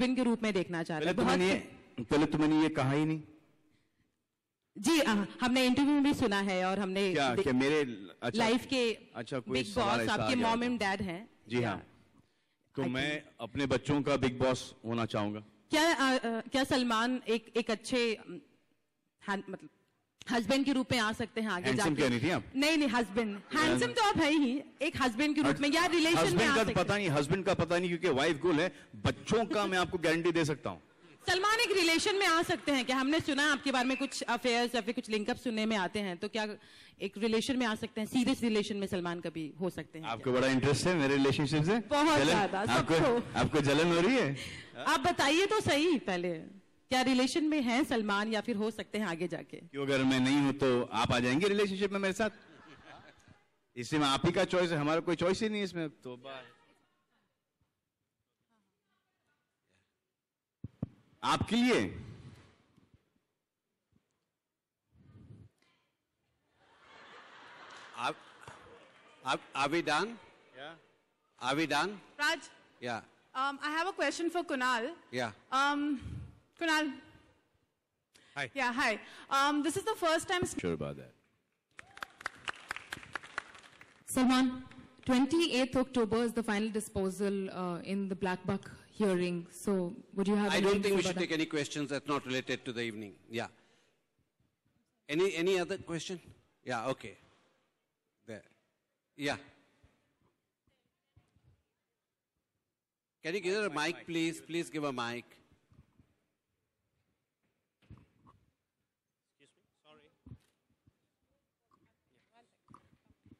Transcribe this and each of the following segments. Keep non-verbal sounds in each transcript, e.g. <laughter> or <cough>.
Husband के रूप में देखना चाहता हैं पहले तुमने ये कहा ही नहीं जी आ, हमने इंटरव्यू में भी सुना है और हमने क्या, क्या मेरे अच्छा, लाइफ के अच्छा बिग बॉस आपके मॉम एंड डैड हैं जी हाँ तो मैं अपने बच्चों का बिग बॉस होना चाहूंगा क्या आ, आ, क्या सलमान एक एक अच्छे मतलब हस्बैंड के रूप में आ सकते हैं आगे जाके नहीं थी आप नहीं नहीं हस्बैंड हैंडसम तो आप है ही एक हस्बैंड के रूप में या रिलेशन में का तो पता नहीं हस्बैंड का पता नहीं क्योंकि वाइफ गोल है बच्चों का मैं आपको गारंटी दे सकता हूँ सलमान एक रिलेशन में आ सकते हैं क्या हमने सुना है आपके बारे में कुछ अफेयर्स या फिर कुछ लिंकअप सुनने में आते हैं तो क्या एक रिलेशन में आ सकते हैं सीरियस रिलेशन में सलमान कभी हो सकते हैं आपको बड़ा इंटरेस्ट है मेरे रिलेशनशिप से बहुत ज्यादा आपको, आपको जलन हो रही है आप बताइए तो सही पहले क्या रिलेशन में हैं सलमान या फिर हो सकते हैं आगे जाके क्यों अगर मैं नहीं हूं तो आप आ जाएंगे रिलेशनशिप में मेरे साथ इसी में आप ही का चॉइस है हमारा कोई चॉइस ही नहीं इसमें तो आपके लिए आप आप are we done? Yeah. Are we done? Um, I have a question for Kunal. Yeah. Um, Kunal. Hi. Yeah, hi. Um, this is the first time. Sure about that. Salman, 28th October is the final disposal uh, in the Black Buck hearing. So, would you have? I don't think we should that? take any questions that's not related to the evening. Yeah. Any any other question? Yeah. Okay. There. Yeah. Can you give her a mic, please? Please give a mic.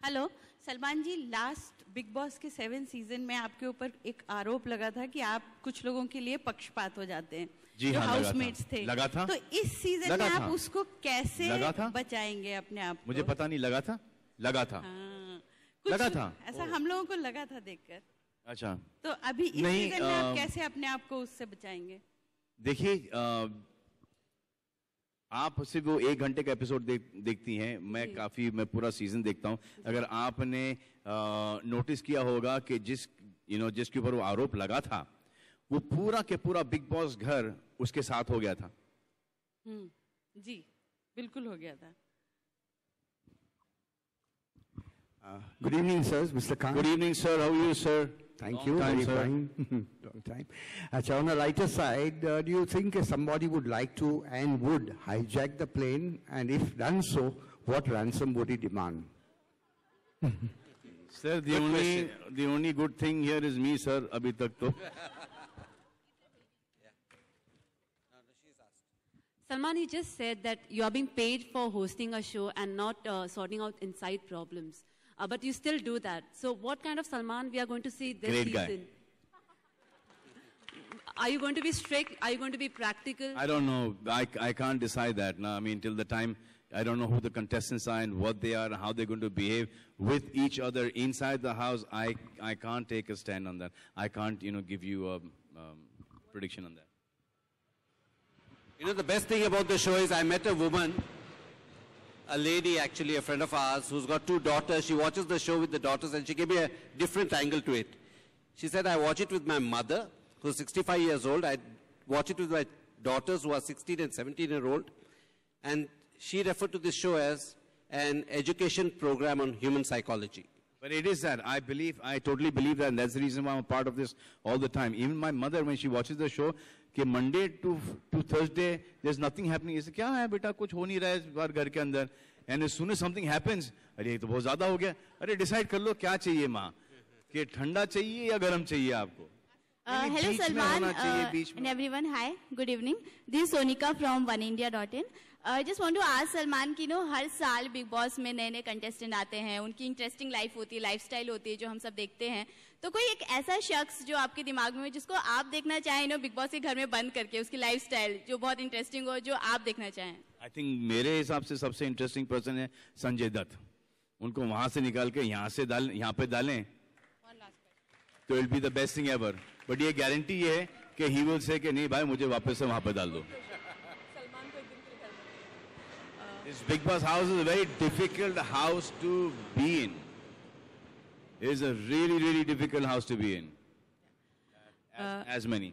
Hello Salman ji last Bigg Boss के seven season में आपके ऊपर एक आरोप लगा था कि आप कुछ लोगों के लिए पक्षपात हो जाते हैं जी हाँ, हाउसमेट्स थे लगा था तो इस सीजन में आप उसको कैसे लगा था? बचाएंगे अपने आप मुझे पता नहीं लगा था लगा था हाँ, लगा था ऐसा हम लोगों को लगा था देखकर अच्छा तो अभी इस सीजन में आप कैसे अपने आप को उससे बचाएंगे देखिए आप सिर्फ वो एक घंटे का एपिसोड देख, देखती हैं मैं काफी मैं पूरा सीजन देखता हूं अगर आपने नोटिस किया होगा कि जिस यू नो जिसके ऊपर वो आरोप लगा था वो पूरा के पूरा बिग बॉस घर उसके साथ हो गया था हम्म, जी बिल्कुल हो गया था good evening sir mister Khan good evening sir how you sir Thank Long you, time, sir. <laughs> Long time. Achha, on the lighter side, uh, do you think somebody would like to and would hijack the plane? And if done so, what ransom would he demand? <laughs> sir, the good only question, the only good thing here is me, sir. Abhi Salmani <laughs> Salman, you just said that you are being paid for hosting a show and not uh, sorting out inside problems. Uh, but you still do that. So what kind of Salman we are going to see this Great season? Guy. Are you going to be strict? Are you going to be practical? I don't know. I, I can't decide that. No, I mean, till the time I don't know who the contestants are and what they are and how they're going to behave with each other inside the house. I, I can't take a stand on that. I can't, you know, give you a um, prediction on that. You know, the best thing about the show is I met a woman a lady, actually, a friend of ours, who's got two daughters. She watches the show with the daughters, and she gave me a different angle to it. She said, I watch it with my mother, who's 65 years old. I watch it with my daughters, who are 16 and 17 year old. And she referred to this show as an education program on human psychology. But it is that. I believe, I totally believe that. And that's the reason why I'm a part of this all the time. Even my mother, when she watches the show, कि Monday to to Thursday there is nothing happening इसे क्या है बेटा कुछ हो नहीं रहा है इस बार घर के अंदर एंड सुन समथिंग हैपन्स अरे ये तो बहुत ज्यादा हो गया अरे डिसाइड कर लो क्या चाहिए माँ कि ठंडा चाहिए या गर्म चाहिए आपको hello Salman and everyone hi good evening this Sonika from one India dot in just want to आज सलमान की नो हर साल बिग बॉस में नए नए कंटेस्टेंट आते हैं उनकी इंटरेस्टिंग लाइफ होती है लाइफस्टाइल होती है जो हम सब देखते हैं तो कोई एक ऐसा शख्स जो आपके दिमाग में जिसको आप देखना चाहें नो बिग बॉस के घर में बंद करके उसकी लाइफस्टाइल जो बहुत इंटरेस्टिंग हो जो आप देखना चाहें आई थिंक मेरे हिसाब से सबसे इंटरेस्टिंग पर्सन है संजय दत्त उनको वहां से निकाल के यहाँ से डाल यहाँ पे डालें तो it be the best thing ever but ये गारंटी ये है कि ही विल से कि नहीं भाई मुझे वापस से वहां पर डाल दो this Bigg Boss house is very difficult house to be in is a really really difficult house to be in as many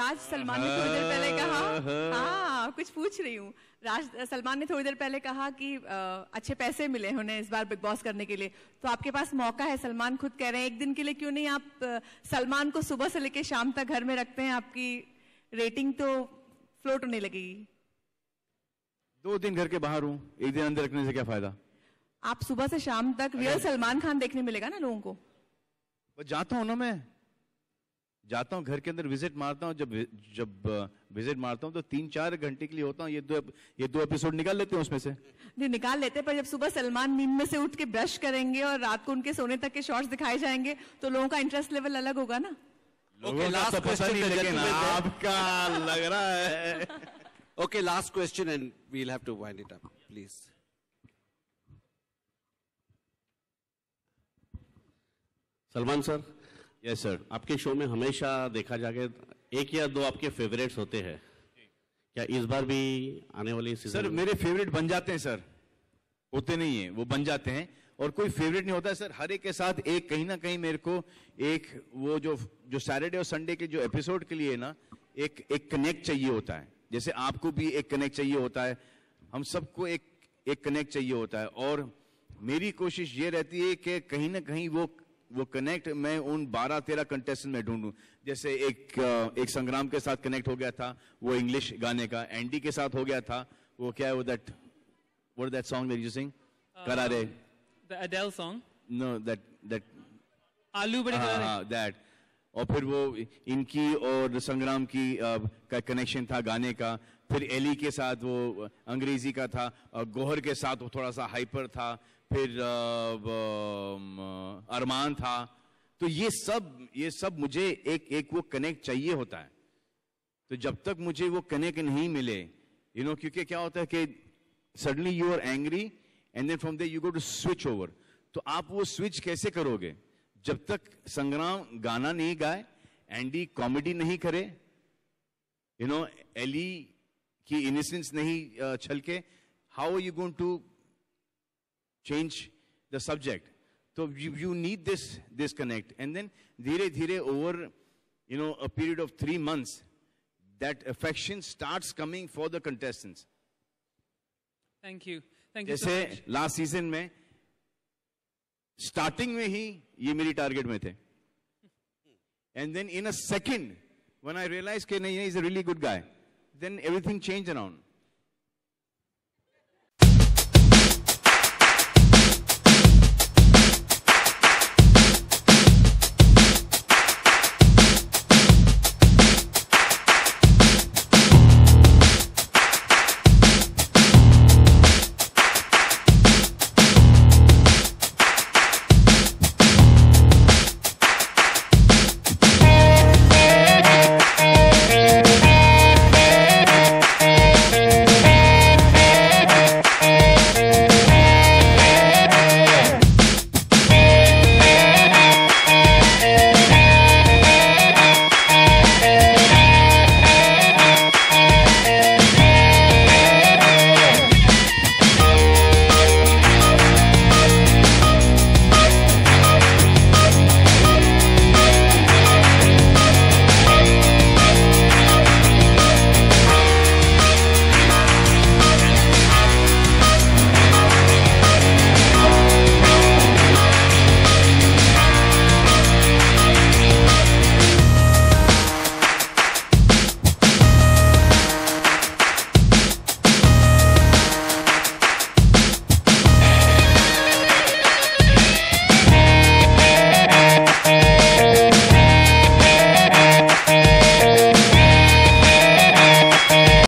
राज सलमान uh, ने थोड़ी देर पहले कहा uh-huh. हाँ कुछ पूछ रही हूँ राज सलमान ने थोड़ी देर पहले कहा कि आ, अच्छे पैसे मिले उन्हें इस बार बिग बॉस करने के लिए तो आपके पास मौका है सलमान खुद कह रहे हैं एक दिन के लिए क्यों नहीं आप सलमान को सुबह से लेकर शाम तक घर में रखते हैं आपकी रेटिंग तो फ्लोट होने लगेगी दो दिन घर के बाहर हूँ एक दिन अंदर रखने से क्या फायदा आप सुबह से शाम तक रियल सलमान खान देखने मिलेगा ना लोगों को जाता हूँ ना मैं जाता हूँ घर के अंदर विजिट मारता हूँ जब जब विजिट मारता हूँ तो तीन चार घंटे के लिए होता हूँ ये दो ये दो एपिसोड निकाल लेते हैं उसमें से नहीं निकाल लेते पर जब सुबह सलमान नींद में से उठ के ब्रश करेंगे और रात को उनके सोने तक के शॉर्ट्स दिखाए जाएंगे तो लोगों का इंटरेस्ट लेवल अलग होगा ना ओके लास्ट क्वेश्चन लेकिन आपका लग रहा है okay last question and we'll have to wind it up please Salman sir yes yes, sir आपके शो में हमेशा देखा जाके एक या दो आपके फेवरेट्स होते हैं क्या इस बार भी आने वाली सीजन सर मेरे फेवरेट बन जाते हैं सर होते नहीं है वो बन जाते हैं और कोई फेवरेट नहीं होता है सर हर एक के साथ एक कहीं ना कहीं मेरे को एक वो जो जो सैटरडे और संडे के जो एपिसोड के लिए ना एक एक कनेक्ट चाहिए होता है जैसे आपको भी एक कनेक्ट चाहिए होता है हम सबको एक एक कनेक्ट चाहिए होता है और मेरी कोशिश ये रहती है कि कहीं ना कहीं वो वो कनेक्ट मैं उन 12 13 कंटेस्टेंट में ढूंढूं जैसे एक एक संग्राम के साथ कनेक्ट हो गया था वो इंग्लिश गाने का एंडी के साथ हो गया था वो क्या है वो that what that song that you sing करारे the Adele song no that that आलू बड़े हां दैट हाँ, और फिर वो इनकी और संग्राम की कनेक्शन था गाने का फिर एली के साथ वो अंग्रेजी का था गोहर के साथ वो थोड़ा सा हाइपर था फिर अरमान था तो ये सब ये सब मुझे एक एक वो कनेक्ट चाहिए होता है तो जब तक मुझे वो कनेक्ट नहीं मिले यू नो क्योंकि क्या होता है कि suddenly you are angry and then from there you go to switch over तो आप वो स्विच कैसे करोगे जब तक संग्राम गाना नहीं गाए एंडी कॉमेडी नहीं करे यू नो एली कि इनसेंस नहीं छलके how you going to change the subject तो you need this this connect and then धीरे धीरे over you know a period of three months that affection start coming for the contestant thank you thank you जैसे last season में starting में ही ये मेरी target में थे and then in a second one I realise के नहीं is a really good guy then everything changed around.